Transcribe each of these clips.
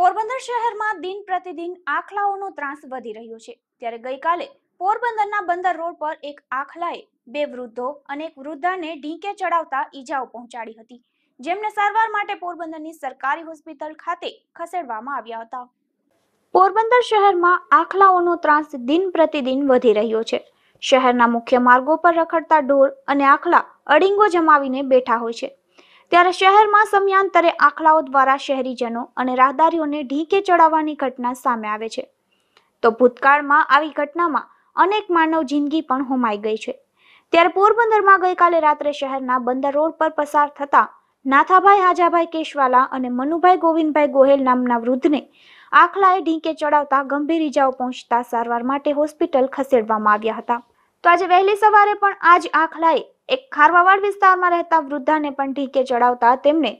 પોરબંદર શહેરમાં દિન પ્રતિદિન આખલાઓનો ત્રાસ વધી રહ્યો છે ત્યારે ગઈકાલે પોરબંદરના બંદર રોડ પર એક આખલાએ બે વૃદ્ધો અને એક વૃદ્ધાને ઢીંકે ચડાવતા ઈજાઓ પહોંચાડી હતી જેમને સારવાર માટે પોરબંદરની સરકારી હોસ્પિટલ ખાતે ખસેડવામાં આવ્યા હતા પોરબંદર શહેરમાં આખલાઓનો ત્રાસ દિન પ્રતિદિન વધી રહ્યો છે શહેરના મુખ્ય માર્ગો પર રખડતા ઢોર અને આખલા અડીંગો જમાવીને બેઠા હોય છે ત્યારે શહેરમાં સમયાંતરે આખલાઓ દ્વારા શહેરીજનો અને રાહદારીઓને ઢીંકે ચડાવવાની ઘટના સામે આવે છે તો ભૂતકાળમાં આવી ઘટનામાં અનેક માનવ જિંદગી પણ હોમાઈ ગઈ છે ત્યારે પોરબંદરમાં ગઈકાલે રાત્રે શહેરના બંદર રોડ પર પસાર થતા નાથાભાઈ હાજાભાઈ કેશવાલા અને મનુભાઈ ગોવિંદભાઈ ગોહેલ નામના વૃદ્ધને આખલાએ ઢીંકે ચડાવતા ગંભીર ઇજાઓ પહોંચતા સારવાર માટે હોસ્પિટલ ખસેડવામાં આવ્યા હતા તો આજે વહેલી સવારે પણ આ જ આખલાએ એક ખારવાવાડ વિસ્તારમાં રહેતા વૃદ્ધાને પણ ઢીકે ચડાવતા તેમને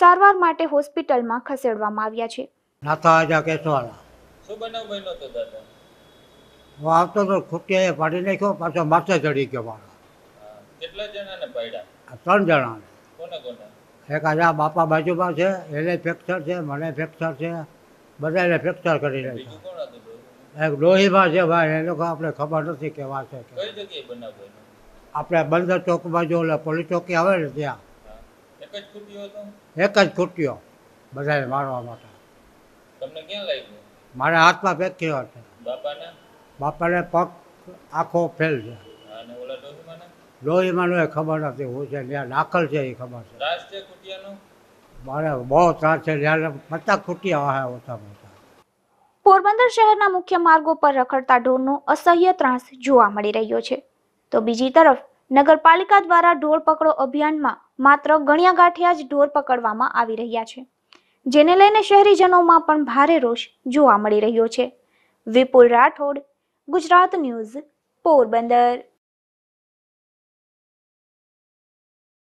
સારવાર માટે હોસ્પિટલમાં ખસેડવામાં આવ્યા છે નાતા તો ખૂટ્યાએ પાડી નાખ્યો પાછો માથે ગયો ત્રણ જણાને એક આજે બાપા બાજુમાં છે એને ફ્રેક્ચર છે મને ફ્રેક્ચર છે બધાને ફ્રેક્ચર કરી નાખ્યું લોહીમાં જે ભાઈ એનો આપણે ખબર નથી કે વાત છે કઈ આપણે બંદર ચોકમાં જો ઓલા પોલીસ ચોકી આવે ને ત્યાં એક જ ખૂટ્યો બધાને મારવા માટે તમને ક્યાં લાગ્યું મારા હાથમાં ફેંક્યો હતો બાપાને બાપાને પગ આખો ફેલ છે લોહીમાં એ ખબર નથી હું છે ત્યાં નાખલ છે એ ખબર છે મારે બહુ ત્રાસ છે ત્યાં પચાસ ખૂટ્યા હોય ઓછામાં ઓછા પોરબંદર શહેરના મુખ્ય માર્ગો પર રખડતા ઢોરનો અસહ્ય ત્રાસ જોવા મળી રહ્યો છે તો બીજી તરફ નગરપાલિકા દ્વારા ઢોર પકડો અભિયાનમાં માત્ર ગણ્યા ગાંઠિયા જ ઢોર પકડવામાં આવી રહ્યા છે જેને લઈને શહેરીજનોમાં પણ ભારે રોષ જોવા મળી રહ્યો છે વિપુલ રાઠોડ ગુજરાત ન્યૂઝ પોરબંદર